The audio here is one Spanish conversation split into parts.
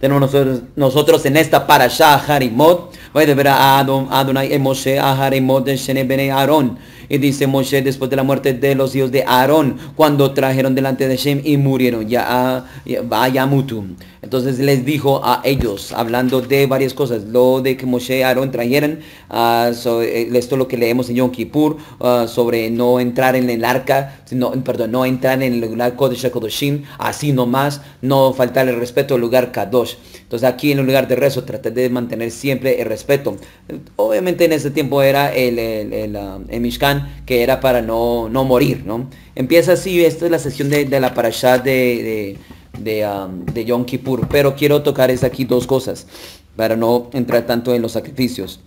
Tenemos nosotros, en esta para Shah Harimot ver a Adonai, Moshe, a a Aaron. Y dice Moshe, después de la muerte de los hijos de Aarón, cuando trajeron delante de Shem y murieron, ya vaya Mutu. Entonces les dijo a ellos, hablando de varias cosas, lo de que Moshe y Aarón trajeran, ah, eh, esto lo que leemos en Yom Kippur, ah, sobre no entrar en el arca, sino, perdón, no entrar en el lugar Kodesh Kodoshim, así nomás, no faltar el respeto al lugar Kadosh. Entonces aquí en lugar de rezo traté de mantener siempre el respeto. Obviamente en ese tiempo era el, ah, Mishkan que era para no, morir, ¿no? Empieza así, esta es la sesión de, la parashá de, de, ah, de, Yom Kippur, pero quiero tocar es aquí dos cosas para no entrar tanto en los sacrificios.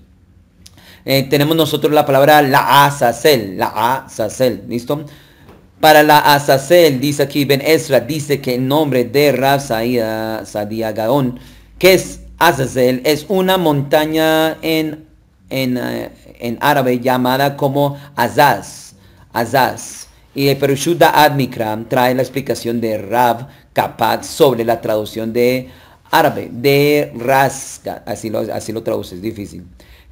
Eh, tenemos nosotros la palabra la azazel, la azazel, ¿listo? Para la azazel, dice aquí Ben Ezra, dice que en nombre de Rab Sadia Gaón ¿Qué es Azazel? Es una montaña en, en, eh, en árabe llamada como Azaz. Azaz. Y el da Admikram trae la explicación de Rab Kapat sobre la traducción de árabe, de Rasca. Así lo, así lo traduce, es difícil.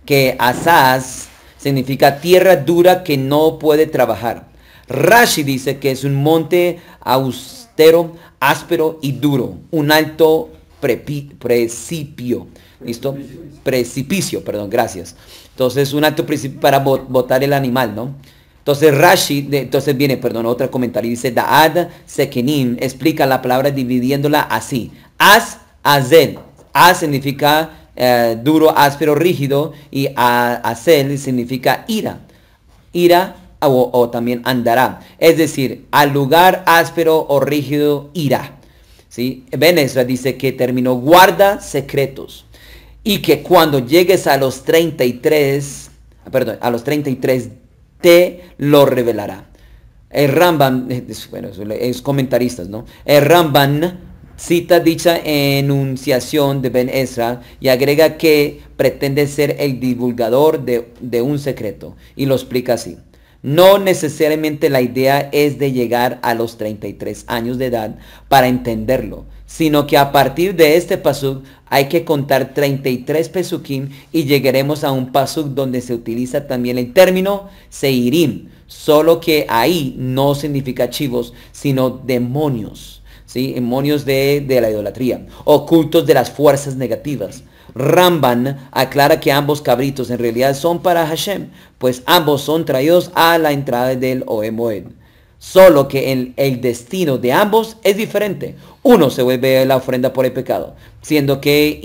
Que Azaz significa tierra dura que no puede trabajar. Rashi dice que es un monte austero, áspero y duro, un alto precipio. ¿Listo? Precipicio, perdón, gracias. Entonces, un acto para botar el animal, ¿no? Entonces Rashi, entonces viene, perdón, otra comentario, dice Daad sekinim explica la palabra dividiéndola así. As, azel. As significa eh, duro, áspero, rígido, y azel significa ira. Ira o también andará. Es decir, al lugar áspero o rígido, irá. ¿sí? Ben Ezra dice que terminó guarda secretos y que cuando llegues a los 33, ah, perdón, a los 33 te lo revelará. El Ramban, eh, bueno, es comentaristas, ¿no? El Ramban cita dicha enunciación de Ben Ezra y agrega que pretende ser el divulgador de un secreto y lo explica así. No necesariamente la idea es de llegar a los 33 años de edad para entenderlo, sino que a partir de este pasuk hay que contar 33 pesukim y llegaremos a un pasuk donde se utiliza también el término seirim, solo que ahí no significa chivos, sino demonios. ¿Sí? demonios de la idolatría, ocultos de las fuerzas negativas. Ramban aclara que ambos cabritos en realidad son para Hashem, pues ambos son traídos a la entrada del Oemoed. Solo que el, destino de ambos es diferente. Uno se vuelve la ofrenda por el pecado, siendo que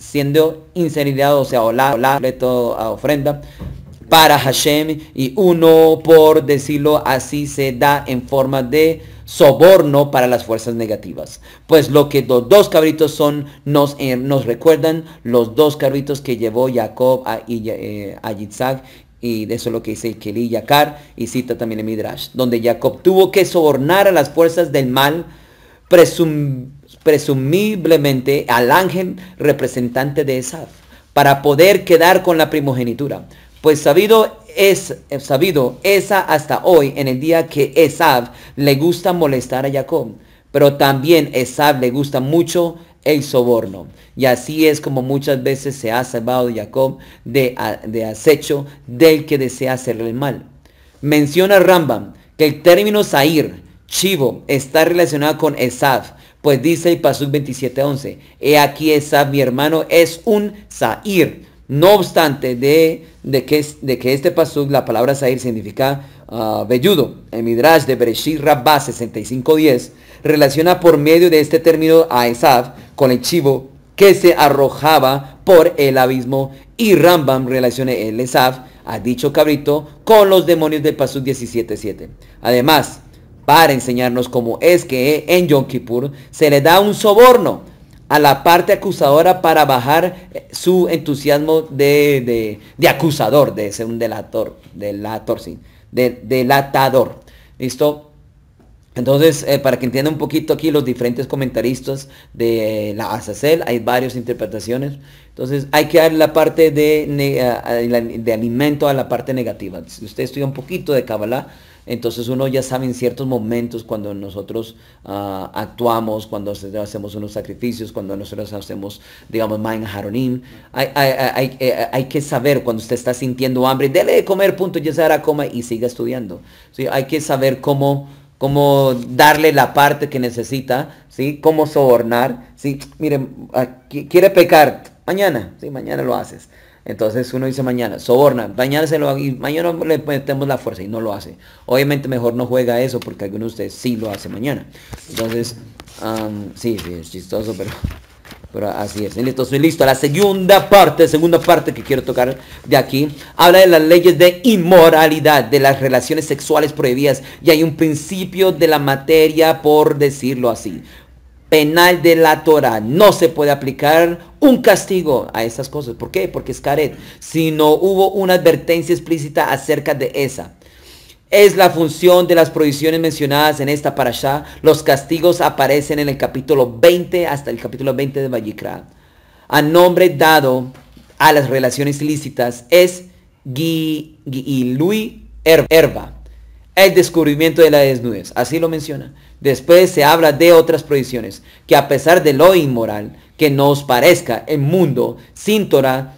siendo incendiado, o sea, la, ofrenda para Hashem, y uno, por decirlo así, se da en forma de soborno para las fuerzas negativas. Pues lo que los dos cabritos son, nos, eh, recuerdan los dos cabritos que llevó Jacob a, eh, a Yitzhak y eso lo que dice Kelí Yakar y cita también el Midrash, donde Jacob tuvo que sobornar a las fuerzas del mal, presumiblemente al ángel representante de Esaf, para poder quedar con la primogenitura. Pues sabido es eh, sabido esa hasta hoy en el día que Esab le gusta molestar a Jacob, pero también Esab le gusta mucho el soborno. Y así es como muchas veces se ha salvado Jacob de, acecho del que desea hacerle el mal. Menciona Rambam que el término Sair, chivo, está relacionado con Esab, pues dice el Pasuk 27.11, he aquí Esab, mi hermano, es un Sair no obstante de, de, que, de que este pasuk, la palabra Zahir significa ah, velludo. El Midrash de Bereshit Rabbah 65.10 relaciona por medio de este término a Esav con el chivo que se arrojaba por el abismo y Rambam relaciona el Esav a dicho cabrito con los demonios del pasuk 17.7. Además, para enseñarnos cómo es que en Yom Kippur se le da un soborno a la parte acusadora para bajar eh, su entusiasmo de, acusador, de ser un delator, delator, sí, delatador. ¿Listo? Entonces, eh, para que entienda un poquito aquí los diferentes comentaristas de la Azazel, hay varias interpretaciones. Entonces hay que dar la parte de, de alimento a la parte negativa. Si usted estudia un poquito de Kabbalah, entonces uno ya sabe en ciertos momentos cuando nosotros ah, actuamos, cuando hacemos unos sacrificios, cuando nosotros hacemos, digamos, Main Haronim. Eh, hay, que saber cuando usted está sintiendo hambre, dele de comer, punto, ya se hará coma y siga estudiando. ¿sí? Hay que saber cómo, cómo darle la parte que necesita, ¿sí? cómo sobornar. ¿sí? Miren, ah, quiere pecar Mañana, sí, mañana lo haces. Entonces uno dice mañana, soborna, mañana se lo y mañana le metemos la fuerza y no lo hace. Obviamente mejor no juega eso porque alguno de ustedes sí lo hace mañana. Entonces, sí, sí, es chistoso, pero, pero así es. Listo, soy listo. La segunda parte, segunda parte que quiero tocar de aquí, habla de las leyes de inmoralidad, de las relaciones sexuales prohibidas y hay un principio de la materia, por decirlo así penal de la Torah. No se puede aplicar un castigo a esas cosas. ¿Por qué? Porque es caret. Si no hubo una advertencia explícita acerca de esa. Es la función de las prohibiciones mencionadas en esta parasha. Los castigos aparecen en el capítulo 20 hasta el capítulo 20 de Vayikra. A nombre dado a las relaciones ilícitas es Luis Herba. El descubrimiento de la desnudez. Así lo menciona. Después se habla de otras prohibiciones, que a pesar de lo inmoral que nos parezca el mundo, sin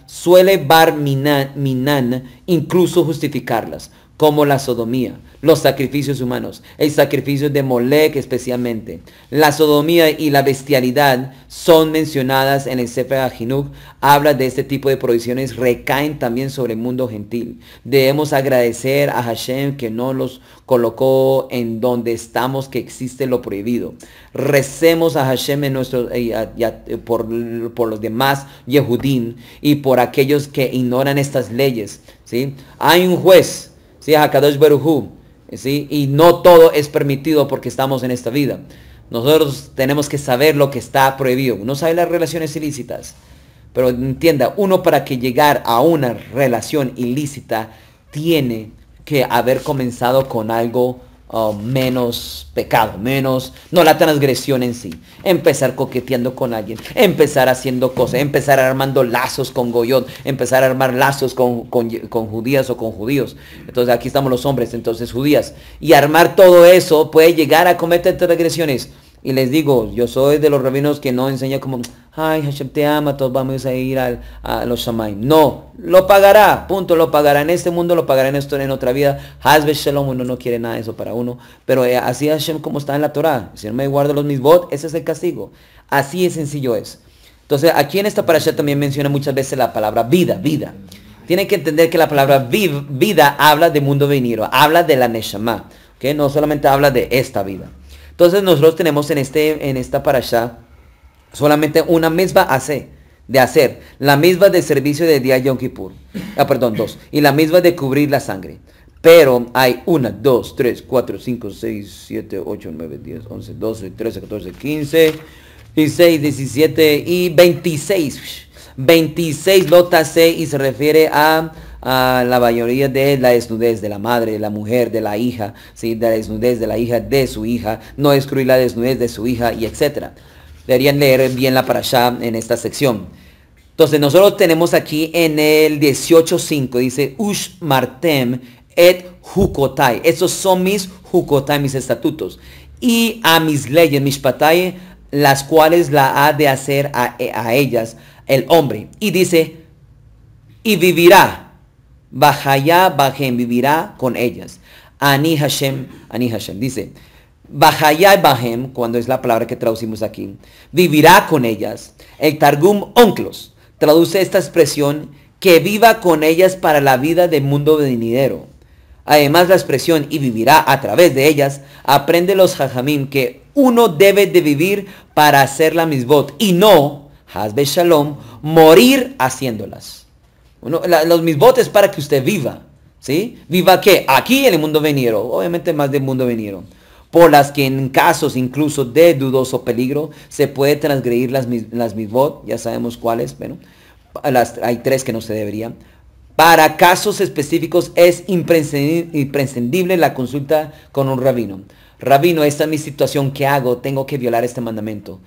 suele bar minan, incluso justificarlas, como la sodomía, los sacrificios humanos, el sacrificio de Molec especialmente. La sodomía y la bestialidad son mencionadas en el Sefer Ajinuk. habla de este tipo de prohibiciones, recaen también sobre el mundo gentil. Debemos agradecer a Hashem que no los colocó en donde estamos, que existe lo prohibido. Recemos a Hashem eh, eh, por, los demás Yehudim y por aquellos que ignoran estas leyes. ¿sí? Hay un juez, Hakadosh Baruj y no todo es permitido porque estamos en esta vida. Nosotros tenemos que saber lo que está prohibido. Uno sabe las relaciones ilícitas. Pero entienda, uno para que llegar a una relación ilícita tiene que haber comenzado con algo Oh, menos pecado, menos, no la transgresión en sí. Empezar coqueteando con alguien, empezar haciendo cosas, empezar armando lazos con Goyón, empezar a armar lazos con, con judías o con judíos. Entonces aquí estamos los hombres, entonces judías. Y armar todo eso puede llegar a cometer transgresiones. Y les digo, yo soy de los rabinos que no enseña como, ay, Hashem te ama, todos vamos a ir al, a los Shamay. No, lo pagará, punto, lo pagará en este mundo, lo pagará en esto, en otra vida. Hasbe Shalom, uno no quiere nada de eso para uno. Pero eh, así Hashem como está en la Torah. Si no me guardo los misbot, ese es el castigo. Así es sencillo es. Entonces, aquí en esta parasha también menciona muchas veces la palabra vida, vida. Tienen que entender que la palabra vida habla de mundo venidero, habla de la Neshama. que No solamente habla de esta vida. Entonces nosotros tenemos en, este, en esta parasha solamente una misma hace de hacer, la misma de servicio de día Yom Kippur, ah, perdón, dos, y la misma de cubrir la sangre. Pero hay una, dos, tres, cuatro, cinco, seis, siete, ocho, nueve, diez, doce, 12, catorce, 14, 15, seis, diecisiete y veintiséis, veintiséis lotas y se refiere a a la mayoría de la desnudez de la madre, de la mujer, de la hija, ¿sí? de la desnudez de la hija, de su hija, no excluir la desnudez de su hija y etc. Deberían leer bien la allá en esta sección. Entonces nosotros tenemos aquí en el 18.5, dice, Ush Martem et Hukotai. Esos son mis Hukotai, mis estatutos. Y a mis leyes, mis patai, las cuales la ha de hacer a ellas el hombre. Y dice, y vivirá Bahaya Bahem vivirá con ellas. Ani Hashem, Ani Hashem. Dice, Bahaya Bahem, cuando es la palabra que traducimos aquí, vivirá con ellas. El Targum Onklos traduce esta expresión que viva con ellas para la vida del mundo venidero. Además, la expresión y vivirá a través de ellas, aprende los hajamim que uno debe de vivir para hacer la misbot y no, hazbe shalom, morir haciéndolas. Los los los para que usted viva. ¿Sí? ¿Viva qué? Aquí en el mundo veniero, Obviamente más del mundo vinieron. Por las que en casos incluso de dudoso peligro se puede transgredir las, las misbot. Ya sabemos cuáles. Bueno, hay tres que no se deberían. Para casos específicos es imprescindible la consulta con un rabino. Rabino, esta es mi situación, ¿qué hago? Tengo que violar este mandamiento.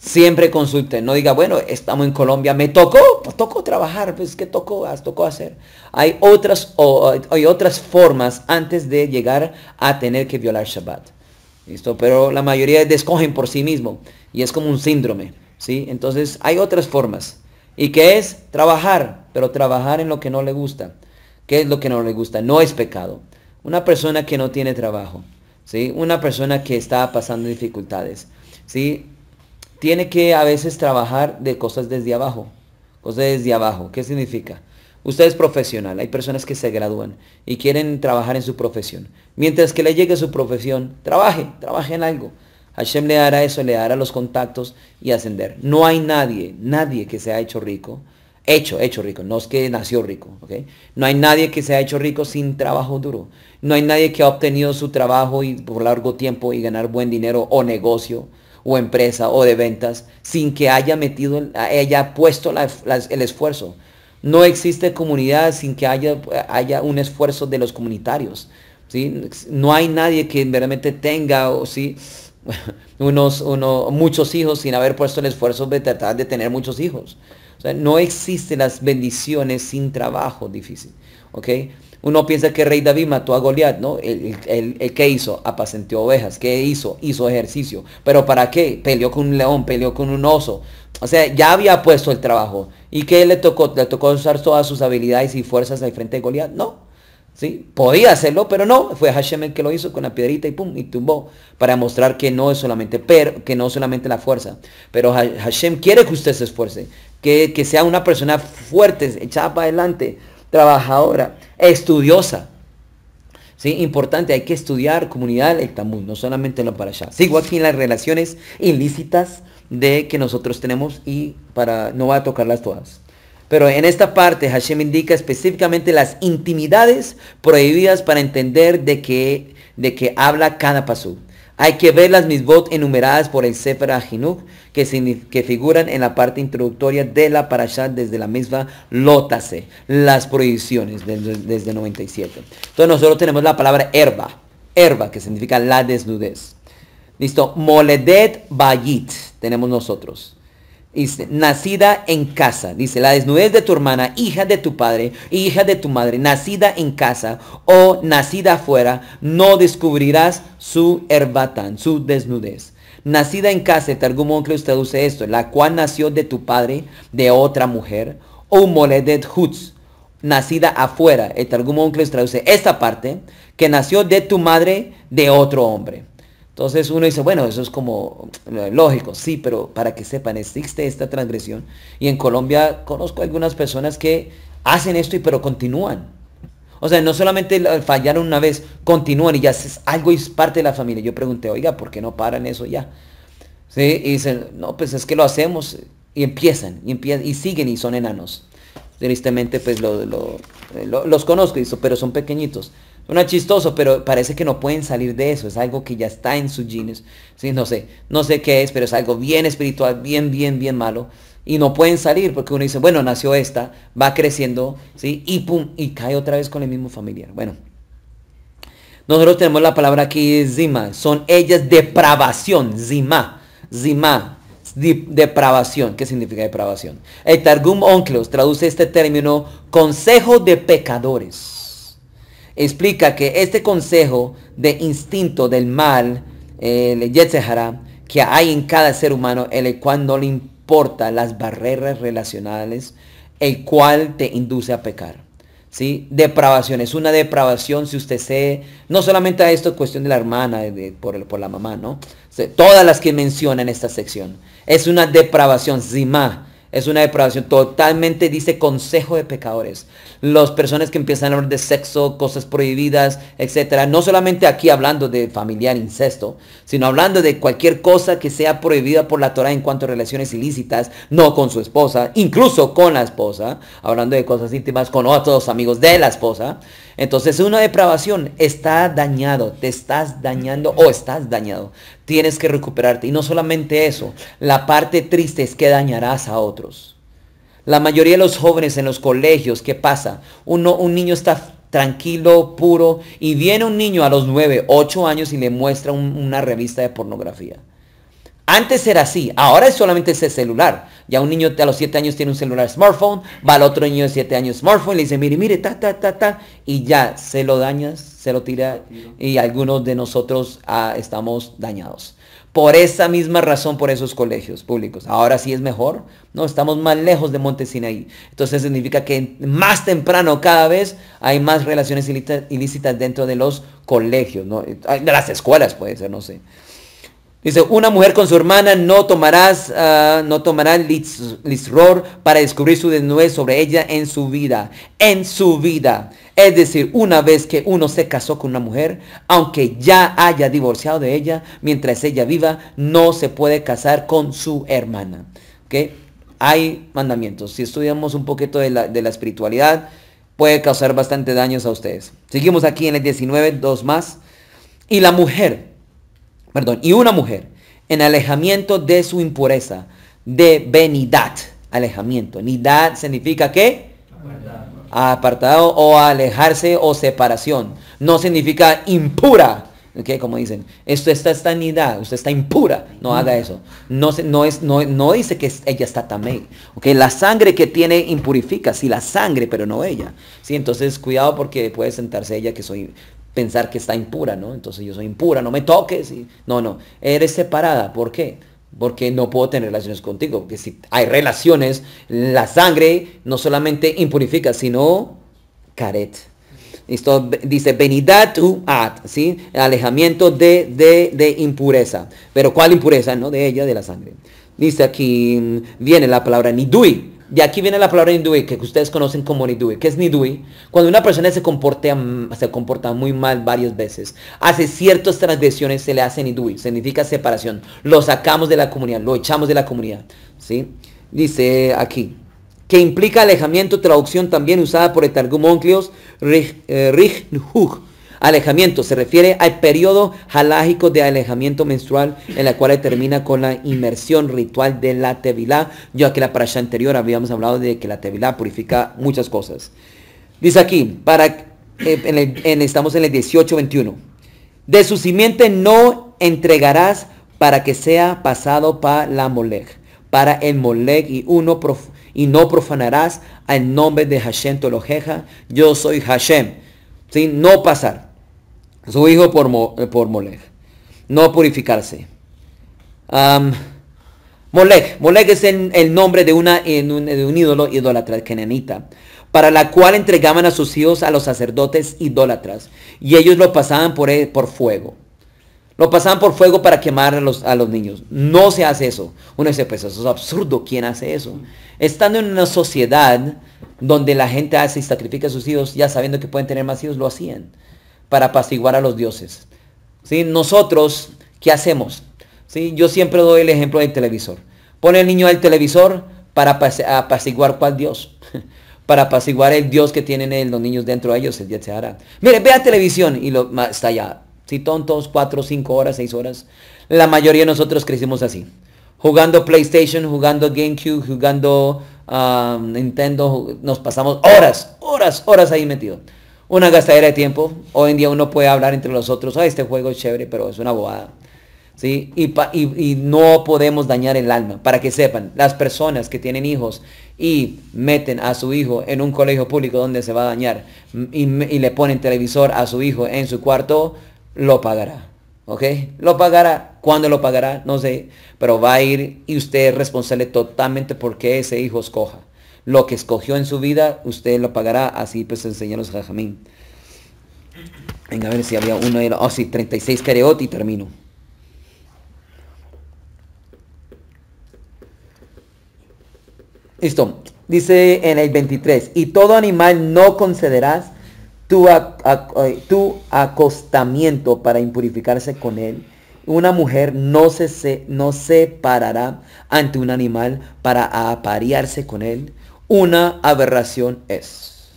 Siempre consulten, no diga, bueno, estamos en Colombia, me tocó, tocó trabajar, pues que tocó, ah, tocó hacer. Hay otras, hay otras formas antes de llegar a tener que violar Shabbat. ¿Listo? Pero la mayoría descogen por sí mismo y es como un síndrome, ¿sí? Entonces hay otras formas. ¿Y qué es? Trabajar, pero trabajar en lo que no le gusta. ¿Qué es lo que no le gusta? No es pecado. Una persona que no tiene trabajo, ¿sí? Una persona que está pasando dificultades, ¿sí? tiene que a veces trabajar de cosas desde abajo. Cosas desde abajo. ¿Qué significa? Usted es profesional, hay personas que se gradúan y quieren trabajar en su profesión. Mientras que le llegue su profesión, trabaje, trabaje en algo. Hashem le dará eso, le dará los contactos y ascender. No hay nadie, nadie que se ha hecho rico, hecho, hecho rico, no es que nació rico, No hay nadie que se ha hecho rico sin trabajo duro. No hay nadie que ha obtenido su trabajo y por largo tiempo y ganar buen dinero o negocio o empresa o de ventas sin que haya metido, haya puesto el esfuerzo. No existe comunidad sin que haya, haya un esfuerzo de los comunitarios. No hay nadie que realmente tenga o sí, unos, muchos hijos sin haber puesto el esfuerzo de tratar de tener muchos hijos. no existen las bendiciones sin trabajo difícil. ¿okay? Uno piensa que Rey David mató a Goliat, ¿no? El, el, hizo, Apacentió ovejas, ¿qué hizo? Hizo ejercicio. ¿Pero para qué? Peleó con un león, peleó con un oso. O sea, ya había puesto el trabajo. ¿Y qué le tocó? ¿Le tocó usar todas sus habilidades y fuerzas al frente de Goliat? No. ¿Sí? Podía hacerlo, pero no. Fue Hashem el que lo hizo con la piedrita y pum, y tumbó. Para mostrar que no es solamente, que no solamente la fuerza. Pero Hashem quiere que usted se esfuerce. Que, que sea una persona fuerte, echada para adelante trabajadora, estudiosa. ¿Sí? Importante, hay que estudiar comunidad el Talmud, no solamente lo para allá. Sigo aquí en las relaciones ilícitas de que nosotros tenemos y para no va a tocarlas todas. Pero en esta parte Hashem indica específicamente las intimidades prohibidas para entender de qué de que habla cada pasú. Hay que ver las misbot enumeradas por el Sefer Ajinuk, que, que, figuran en la parte introductoria de la parashat desde la misma Lótase, las prohibiciones desde, desde 97. Entonces nosotros tenemos la palabra herba, herba que significa la desnudez. Listo, moledet bayit tenemos nosotros. Dice, nacida en casa. Dice, la desnudez de tu hermana, hija de tu padre, hija de tu madre, nacida en casa o nacida afuera, no descubrirás su herbatán, su desnudez. Nacida en casa, el algún modo que usted esto, la cual nació de tu padre, de otra mujer, o moledet hutz, nacida afuera. El este que traduce esta parte, que nació de tu madre de otro hombre. Entonces uno dice, bueno, eso es como eh, lógico, sí, pero para que sepan, existe esta transgresión. Y en Colombia conozco algunas personas que hacen esto y pero continúan. O sea, no solamente fallaron una vez, continúan y ya es algo es parte de la familia. Yo pregunté, oiga, ¿por qué no paran eso ya? ¿Sí? Y dicen, no, pues es que lo hacemos. Y empiezan, y, y siguen y son enanos. Tristemente, pues eh, los conozco, pero son pequeñitos. Bueno, es chistoso, pero parece que no pueden salir de eso. Es algo que ya está en sus genes. Sí, no sé, no sé qué es, pero es algo bien espiritual, bien, bien, bien malo. Y no pueden salir porque uno dice, bueno, nació esta, va creciendo, ¿sí? Y pum, y cae otra vez con el mismo familiar. Bueno, nosotros tenemos la palabra aquí, zima. Son ellas depravación, zima, zima, depravación. ¿Qué significa depravación? El Targum Onklos traduce este término consejo de pecadores explica que este consejo de instinto del mal, el Yetzehara, que hay en cada ser humano, el cual no le importa las barreras relacionales, el cual te induce a pecar. ¿Sí? Depravación, es una depravación si usted se... No solamente a esto cuestión de la hermana, por, por, la mamá, ¿no? Todas las que menciona en esta sección. Es una depravación, zimá. Es una depravación totalmente, dice, consejo de pecadores. Los personas que empiezan a hablar de sexo, cosas prohibidas, etc. No solamente aquí hablando de familiar incesto, sino hablando de cualquier cosa que sea prohibida por la Torah en cuanto a relaciones ilícitas, no con su esposa, incluso con la esposa, hablando de cosas íntimas con otros amigos de la esposa. Entonces una depravación está dañado, te estás dañando o estás dañado. Tienes que recuperarte. Y no solamente eso, la parte triste es que dañarás a otros. La mayoría de los jóvenes en los colegios, ¿qué pasa? Uno, un niño está tranquilo, puro, y viene un niño a los 9, 8 años y le muestra una revista de pornografía. Antes era así, ahora es solamente ese celular. Ya un niño a los 7 años tiene un celular smartphone, va al otro niño de 7 años smartphone, le dice, mire, mire, ta, ta, ta, ta, y ya se lo dañas, se lo tira, y algunos de nosotros ah, estamos dañados por esa misma razón, por esos colegios públicos. Ahora sí es mejor, ¿no? Estamos más lejos de Montesinaí. Entonces significa que más temprano cada vez hay más relaciones ilícitas dentro de los colegios, ¿no? Eh, de las escuelas puede ser, no sé. Dice, una mujer con su hermana no tomarás, ah, no tomará lisror para descubrir su desnudez sobre ella en su vida, en su vida. Es decir, una vez que uno se casó con una mujer, aunque ya haya divorciado de ella, mientras ella viva, no se puede casar con su hermana. ¿Okay? Hay mandamientos. Si estudiamos un poquito de la, de la espiritualidad, puede causar bastante daños a ustedes. Seguimos aquí en el 19, dos más. Y la mujer perdón, y una mujer en alejamiento de su impureza, de benidad, alejamiento. Nidad significa qué? Apartado. o alejarse o separación. No significa impura. ¿ok? como dicen, esto está nidad, usted está impura, no haga eso. No, no, es, no, dice que ella está también. Okay, la sangre que tiene impurifica, sí, la sangre, pero no ella. Sí, entonces cuidado porque puede sentarse ella que soy pensar que está impura, ¿no? Entonces yo soy impura, no me toques. Y... No, no, eres separada. ¿Por qué? Porque no puedo tener relaciones contigo. Porque si hay relaciones, la sangre no solamente impurifica, sino caret. Esto dice, venidad tu at, ¿sí? Alejamiento de, de, de impureza. Pero ¿cuál impureza? No de ella, de la sangre. Dice aquí, mm, viene la palabra nidui, de aquí viene la palabra nidui, que ustedes conocen como nidui. que es nidui? Cuando una persona se, comporta, se comporta muy mal varias veces, hace ciertas transgresiones, se le hace nidui. Significa separación. Lo sacamos de la comunidad, lo echamos de la comunidad. ¿sí? Dice aquí, que implica alejamiento, traducción también usada por el rig, eh, Alejamiento se refiere al periodo halágico de alejamiento menstrual en la cual termina con la inmersión ritual de la tevilá, ya que la parasha anterior habíamos hablado de que la tevilá purifica muchas cosas. Dice aquí, para, eh, estamos en el 18-21. De su simiente no entregarás para que sea pasado para la molej, para el molej y uno y no profanarás al nombre de Hashem Tolojeja. Yo soy Hashem. ¿Sí? No pasar su hijo por, eh, No purificarse. Um, Molec es el, nombre de, una, un, de un ídolo idólatra Kenenita para la cual entregaban a sus hijos a los sacerdotes idólatras, y ellos lo pasaban por, e, por fuego. Lo pasaban por fuego para quemar a los, a los niños. No se hace eso. Uno dice, pues eso es absurdo. ¿Quién hace eso? Estando en una sociedad donde la gente hace y sacrifica a sus hijos, ya sabiendo que pueden tener más hijos, lo hacían para apaciguar a los dioses. ¿Sí? Nosotros, ¿qué hacemos? ¿Sí? Yo siempre doy el ejemplo del televisor. Pone el niño al televisor para apaciguar cuál dios. para apaciguar el dios que tienen los niños dentro de ellos, el ve Mire, vea televisión y lo, está allá. Si tontos, cuatro, cinco horas, seis horas. La mayoría de nosotros crecimos así. Jugando PlayStation, jugando GameCube, jugando ah, Nintendo. Nos pasamos horas, horas, horas ahí metidos una gastadera de tiempo. Hoy en día uno puede hablar entre los otros, ay, este juego es chévere, pero es una bobada. ¿Sí? Y, y, no podemos dañar el alma. Para que sepan, las personas que tienen hijos y meten a su hijo en un colegio público donde se va a dañar mm, y, y le ponen televisor a su hijo en su cuarto, lo pagará. ¿Ok? Lo pagará. ¿Cuándo lo pagará? No sé. Pero va a ir y usted es responsable totalmente porque ese hijo escoja. Lo que escogió en su vida, usted lo pagará. Así pues enseñaron los jajamín. Venga, a ver si había uno. de oh, sí, 36 kereoti y termino. Listo. Dice en el 23. Y todo animal no concederás tu, tu acostamiento para impurificarse con él una mujer no se, se, no se parará ante un animal para aparearse con él, una aberración es.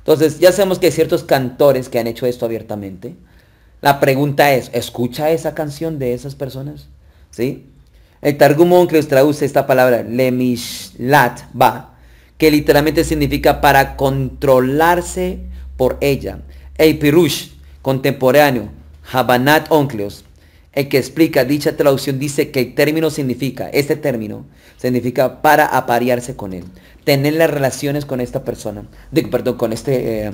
Entonces, ya sabemos que hay ciertos cantores que han hecho esto abiertamente. La pregunta es, ¿escucha esa canción de esas personas? ¿Sí? El Targumón que traduce esta palabra, lemishlat ba, que literalmente significa para controlarse por ella. El pirush, contemporáneo, Habanat Oncleos, el que explica dicha traducción dice que el término significa, este término significa para aparearse con él, tener las relaciones con esta persona, perdón, con este, eh,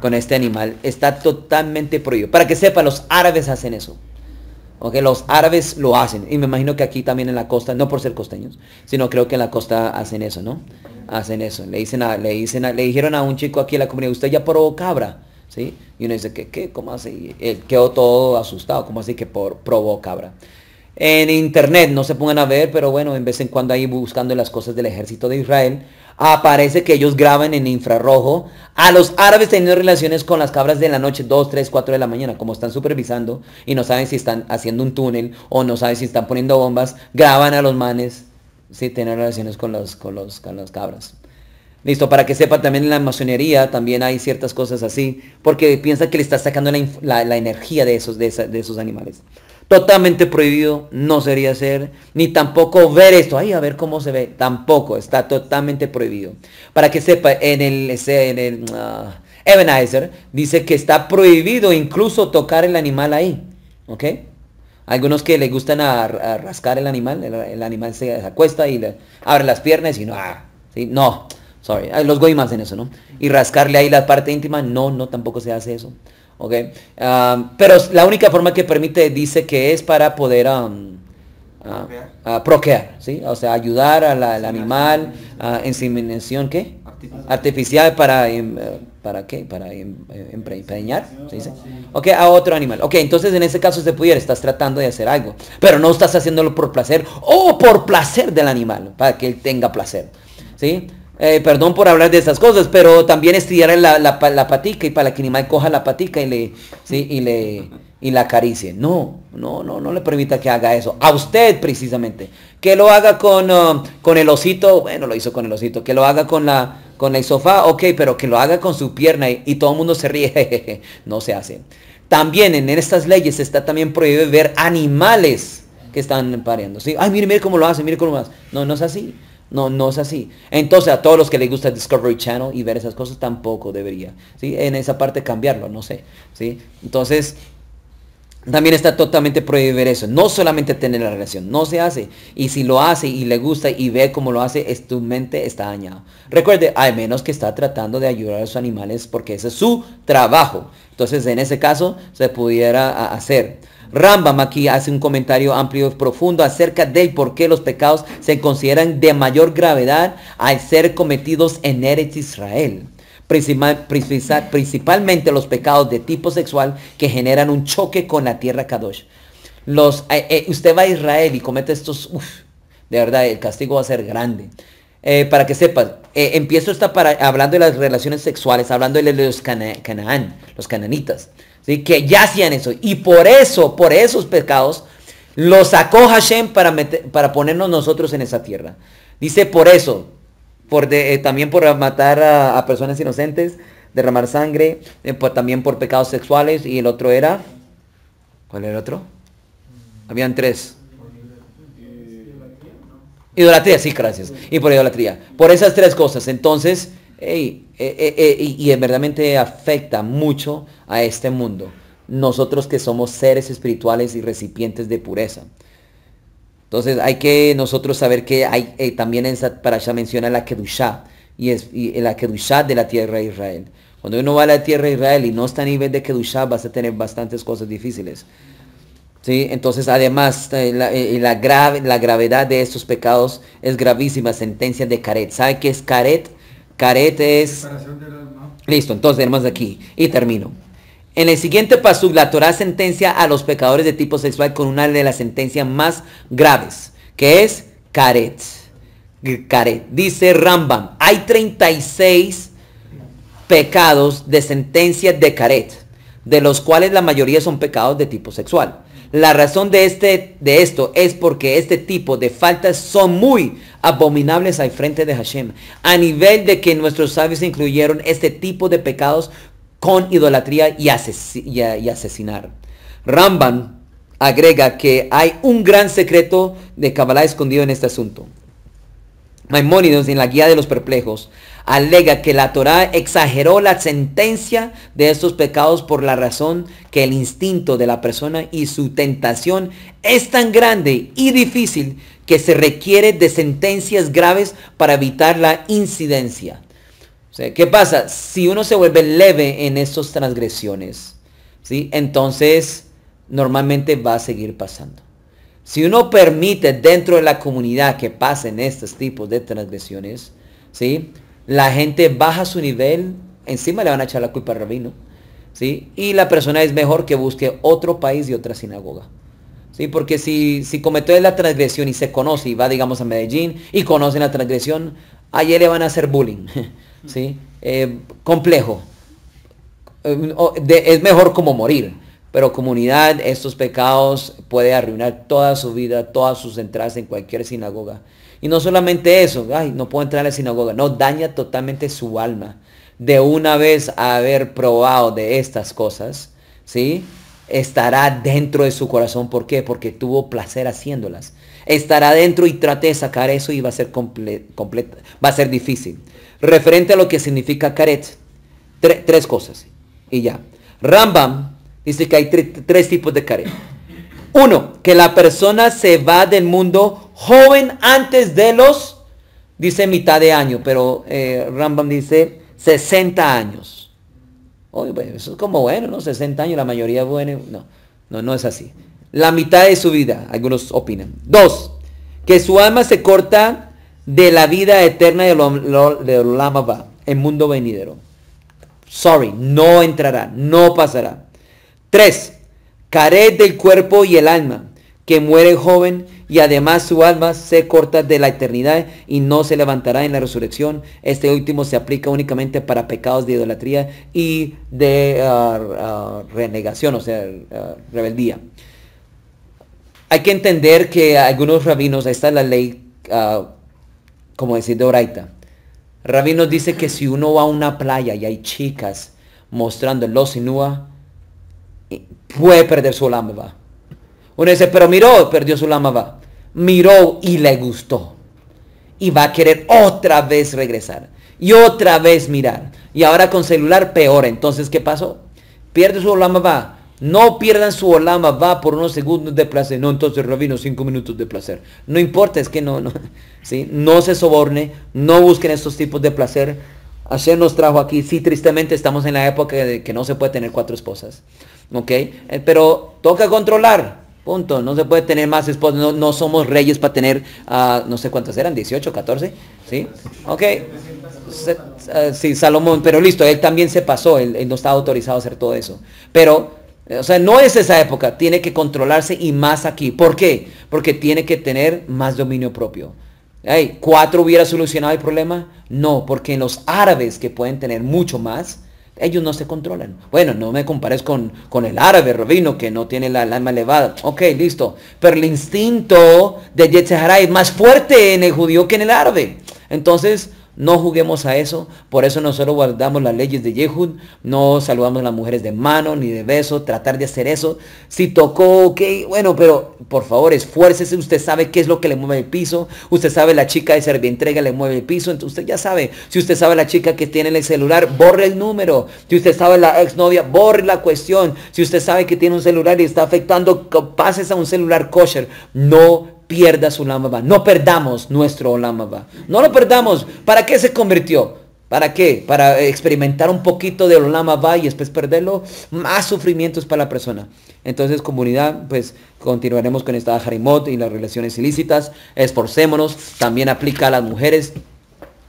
con este animal, está totalmente prohibido. Para que sepa, los árabes hacen eso. los árabes lo hacen. Y me imagino que aquí también en la costa, no por ser costeños, sino creo que en la costa hacen eso, ¿no? Hacen eso. Le dicen a, le dicen le dijeron a un chico aquí en la comunidad, usted ya probó cabra. Y uno dice, ¿qué? qué ¿Cómo así? quedó todo asustado, ¿cómo así que por, provoca, En internet no se pongan a ver, pero bueno, en vez en cuando ahí buscando las cosas del ejército de Israel, aparece que ellos graban en infrarrojo a los árabes teniendo relaciones con las cabras de la noche, 2, 3, 4 de la mañana, como están supervisando y no saben si están haciendo un túnel o no saben si están poniendo bombas, graban a los manes, si tienen relaciones con los, con las cabras. Listo, para que sepa también en la masonería también hay ciertas cosas así, porque piensa que le está sacando la, energía de esos, de, esos animales. Totalmente prohibido no sería hacer, ni tampoco ver esto, ahí, a ver cómo se ve, tampoco, está totalmente prohibido. Para que sepa, en el, en el ah, Ebenezer dice que está prohibido incluso tocar el animal ahí, ¿ok? Algunos que le gustan a, rascar el animal, el, animal se acuesta y le abre las piernas y no, ah, ¿sí? no, Sorry, los goimas en eso, ¿no? Y rascarle ahí la parte íntima, no, no, tampoco se hace eso. ¿Ok? pero la única forma que permite dice que es para poder proquear, ¿sí? O sea, ayudar al animal, a inseminación, ¿qué? Artificial, para, em, eh, ¿para qué? Para em, eh, empeñar, ¿se dice? Ok, a otro animal. Ok, entonces en ese caso se pudiera, estás tratando de hacer algo, pero no estás haciéndolo por placer o por placer del animal, para que él tenga placer, ¿sí? Eh, perdón por hablar de estas cosas, pero también estudiar la, la, patica y para que ni animal coja la patica y le, y le y la acaricie. No, no, no, no le permita que haga eso. A usted precisamente. Que lo haga con, um, el osito, bueno, lo hizo con el osito, que lo haga con la, con sofá, ok, pero que lo haga con su pierna y, todo el mundo se ríe, no se hace. También en estas leyes está también prohibido ver animales que están pariendo. ¿sí? Ay, mire, mire cómo lo hace, mire cómo lo hace. No, no es así. No, no es así. Entonces, a todos los que les gusta Discovery Channel y ver esas cosas, tampoco debería. ¿sí? En esa parte cambiarlo, no sé. ¿sí? Entonces, también está totalmente prohibido eso. No solamente tener la relación, no se hace. Y si lo hace y le gusta y ve cómo lo hace, es, tu mente está dañada. Recuerde, al menos que está tratando de ayudar a sus animales porque ese es su trabajo. Entonces, en ese caso, se pudiera hacer. Rambam aquí hace un comentario amplio y profundo acerca del por qué los pecados se consideran de mayor gravedad al ser cometidos en Eretz Israel. principalmente los pecados de tipo sexual que generan un choque con la tierra Kadosh. Los, eh, eh, usted va a Israel y comete estos, uf, de verdad, el castigo va a ser grande. Eh, para que sepas, empiezo esta hablando de las relaciones sexuales, hablando de los Canaán, los cananitas que ya hacían eso. Y por eso, por esos pecados, los sacó Hashem para, para ponernos nosotros en esa tierra. Dice por eso, por eh, también por matar a, personas inocentes, derramar sangre, eh, también por pecados sexuales. Y el otro era, ¿cuál era el otro? Habían tres. Idolatría, sí, gracias. Y por idolatría. Por esas tres cosas. Entonces, eh, eh, eh, y, verdaderamente afecta mucho a este mundo. Nosotros que somos seres espirituales y recipientes de pureza. Entonces hay que nosotros saber que hay también en esa parasha menciona la Kedushah y es la Kedushah de la tierra de Israel. Cuando uno va a la tierra de Israel y no está a nivel de Kedushah vas a tener bastantes cosas difíciles. ¿Sí? Entonces además la, la gravedad de estos pecados es gravísima. Sentencia de Karet. ¿Sabe qué es Karet? caretes. Listo, entonces de aquí y termino. En el siguiente paso la Torah sentencia a los pecadores de tipo sexual con una de las sentencias más graves, que es caret. Caret. Dice Rambam, hay 36 pecados de sentencia de caret, de los cuales la mayoría son pecados de tipo sexual. La razón de, este, de esto es porque este tipo de faltas son muy abominables al frente de Hashem, a nivel de que nuestros sabios incluyeron este tipo de pecados con idolatría y, y, y asesinar. Ramban agrega que hay un gran secreto de Kabbalah escondido en este asunto. Maimónides en la guía de los perplejos alega que la Torá exageró la sentencia de estos pecados por la razón que el instinto de la persona y su tentación es tan grande y difícil que se requiere de sentencias graves para evitar la incidencia. ¿qué pasa? Si uno se vuelve leve en estas transgresiones, ¿sí? entonces normalmente va a seguir pasando. Si uno permite dentro de la comunidad que pasen estos tipos de transgresiones, ¿sí? la gente baja su nivel, encima le van a echar la culpa al rabino, y la persona es mejor que busque otro país y otra sinagoga. Porque si, si comete la transgresión y se conoce y va, digamos, a Medellín y conoce la transgresión, ayer le van a hacer bullying. Eh, complejo. Eh, es mejor como morir. Pero comunidad, estos pecados puede arruinar toda su vida, todas sus entradas en cualquier sinagoga. Y no solamente eso, ay, no puedo entrar a la sinagoga, no, daña totalmente su alma. De una vez haber probado de estas cosas, ¿sí? Estará dentro de su corazón. ¿Por qué? Porque tuvo placer haciéndolas. Estará dentro y trate de sacar eso y va a ser, va a ser difícil. Referente a lo que significa caret, tres cosas. Y ya. Rambam Dice que hay tres tipos de careta. Uno, que la persona se va del mundo joven antes de los, dice mitad de año, pero eh, Rambam dice 60 años. bueno, pues, eso es como bueno, ¿no? 60 años, la mayoría bueno, no, no, no es así. La mitad de su vida, algunos opinan. Dos, que su alma se corta de la vida eterna de Lama va, el mundo venidero. Sorry, no entrará, no pasará. 3. Cared del cuerpo y el alma, que muere joven y además su alma se corta de la eternidad y no se levantará en la resurrección. Este último se aplica únicamente para pecados de idolatría y de ah, ah, renegación, o sea, ah, rebeldía. Hay que entender que algunos rabinos, esta es la ley, como decir, de oraita. Rabinos dice que si uno va a una playa y hay chicas mostrando los sinúa, puede perder su va Uno dice, pero miró, perdió su va Miró y le gustó. Y va a querer otra vez regresar. Y otra vez mirar. Y ahora con celular peor. Entonces, ¿qué pasó? Pierde su va No pierdan su olama va por unos segundos de placer. No, entonces Robino, cinco minutos de placer. No importa, es que no, no, ¿sí? no se soborne, no busquen estos tipos de placer. hacernos trajo aquí. Sí, tristemente estamos en la época de que no se puede tener cuatro esposas. ¿ok? Eh, pero toca controlar, punto. No se puede tener más esposas, no, somos reyes para tener, ah, no sé cuántas eran, 18, 14, ¿sí? Ok. Ah, sí, Salomón, pero listo, él también se pasó, él, no estaba autorizado a hacer todo eso. Pero eh, o sea, no es esa época, tiene que controlarse y más aquí. ¿Por qué? Porque tiene que tener más dominio propio. ¿Cuatro hubiera solucionado el problema? No, porque los árabes que pueden tener mucho más, ellos no se controlan. Bueno, no me compares con, con el árabe, Robino, que no tiene la, alma elevada. Ok, listo. Pero el instinto de Yetzirah es más fuerte en el judío que en el árabe. Entonces, no juguemos a eso. Por eso nosotros guardamos las leyes de Yehud. No saludamos a las mujeres de mano ni de beso. Tratar de hacer eso. Si tocó, ok. Bueno, pero por favor, esfuércese. Usted sabe qué es lo que le mueve el piso. Usted sabe la chica de entrega le mueve el piso. Entonces usted ya sabe. Si usted sabe la chica que tiene el celular, borre el número. Si usted sabe la exnovia, borre la cuestión. Si usted sabe que tiene un celular y está afectando, pases a un celular kosher. No pierda su va, No perdamos nuestro Olamaba. No lo perdamos. ¿Para qué se convirtió? ¿Para qué? Para experimentar un poquito de Olamaba y después perderlo. Más sufrimientos para la persona. Entonces, comunidad, pues continuaremos con esta Harimot y las relaciones ilícitas. Esforcémonos. También aplica a las mujeres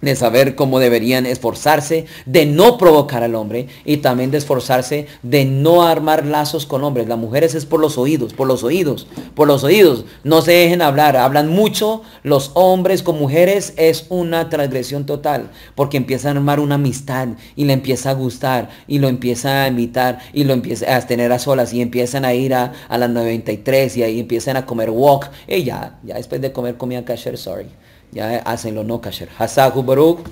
de saber cómo deberían esforzarse de no provocar al hombre y también de esforzarse de no armar lazos con hombres. Las mujeres es por los oídos, por los oídos, por los oídos. No se dejen hablar, hablan mucho. Los hombres con mujeres es una transgresión total porque empiezan a armar una amistad y le empieza a gustar y lo empieza a imitar y lo empieza a tener a solas y empiezan a ir a, las 93 y ahí empiezan a comer wok y ya, ya después de comer comida cashier, sorry ya hacen lo no kasher. Hasahu Baruch.